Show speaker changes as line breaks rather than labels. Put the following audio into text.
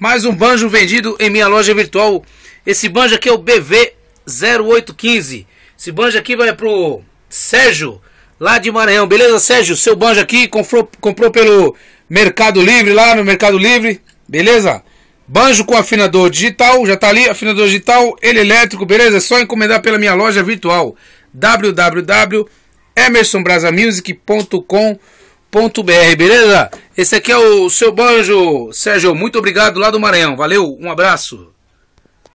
Mais um banjo vendido em minha loja virtual. Esse banjo aqui é o BV0815. Esse banjo aqui vai pro Sérgio, lá de Maranhão. Beleza, Sérgio? Seu banjo aqui comprou, comprou pelo Mercado Livre, lá no Mercado Livre. Beleza? Banjo com afinador digital, já tá ali, afinador digital, ele elétrico, beleza? É só encomendar pela minha loja virtual www.emersonbrasamusic.com.br br beleza? Esse aqui é o seu Banjo. Sérgio, muito obrigado lá do Maranhão. Valeu, um abraço.